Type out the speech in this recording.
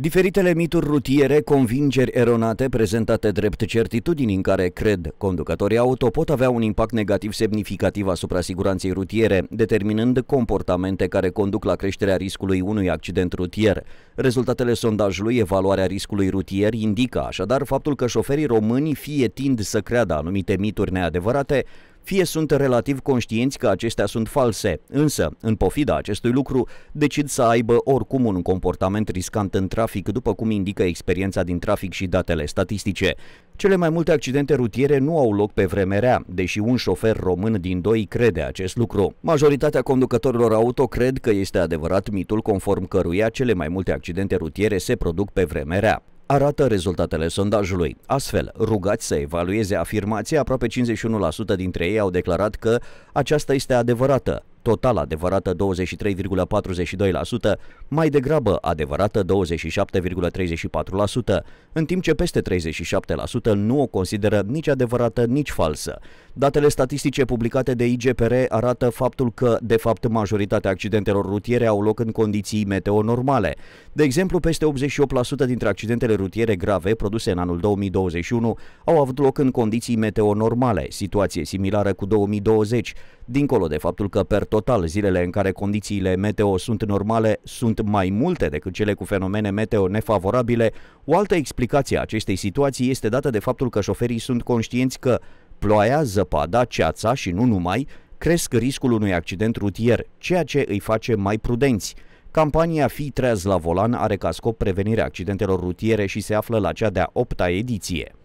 Diferitele mituri rutiere, convingeri eronate prezentate drept certitudini în care cred conducătorii auto pot avea un impact negativ semnificativ asupra siguranței rutiere, determinând comportamente care conduc la creșterea riscului unui accident rutier. Rezultatele sondajului Evaluarea riscului rutier indică așadar faptul că șoferii români fie tind să creadă anumite mituri neadevărate, fie sunt relativ conștienți că acestea sunt false, însă, în pofida acestui lucru, decid să aibă oricum un comportament riscant în trafic, după cum indică experiența din trafic și datele statistice. Cele mai multe accidente rutiere nu au loc pe vreme rea, deși un șofer român din doi crede acest lucru. Majoritatea conducătorilor auto cred că este adevărat mitul conform căruia cele mai multe accidente rutiere se produc pe vreme rea arată rezultatele sondajului. Astfel, rugați să evalueze afirmația, aproape 51% dintre ei au declarat că aceasta este adevărată, total adevărată 23,42%, mai degrabă adevărată 27,34%, în timp ce peste 37% nu o consideră nici adevărată, nici falsă. Datele statistice publicate de IGPR arată faptul că, de fapt, majoritatea accidentelor rutiere au loc în condiții meteo normale. De exemplu, peste 88% dintre accidentele rutiere grave produse în anul 2021 au avut loc în condiții meteo normale, situație similară cu 2020, dincolo de faptul că, per total, zilele în care condițiile meteo sunt normale sunt sunt mai multe decât cele cu fenomene meteo nefavorabile, o altă explicație a acestei situații este dată de faptul că șoferii sunt conștienți că ploaia, zăpada, ceața și nu numai cresc riscul unui accident rutier, ceea ce îi face mai prudenți. Campania Fi treaz la volan are ca scop prevenirea accidentelor rutiere și se află la cea de-a opta ediție.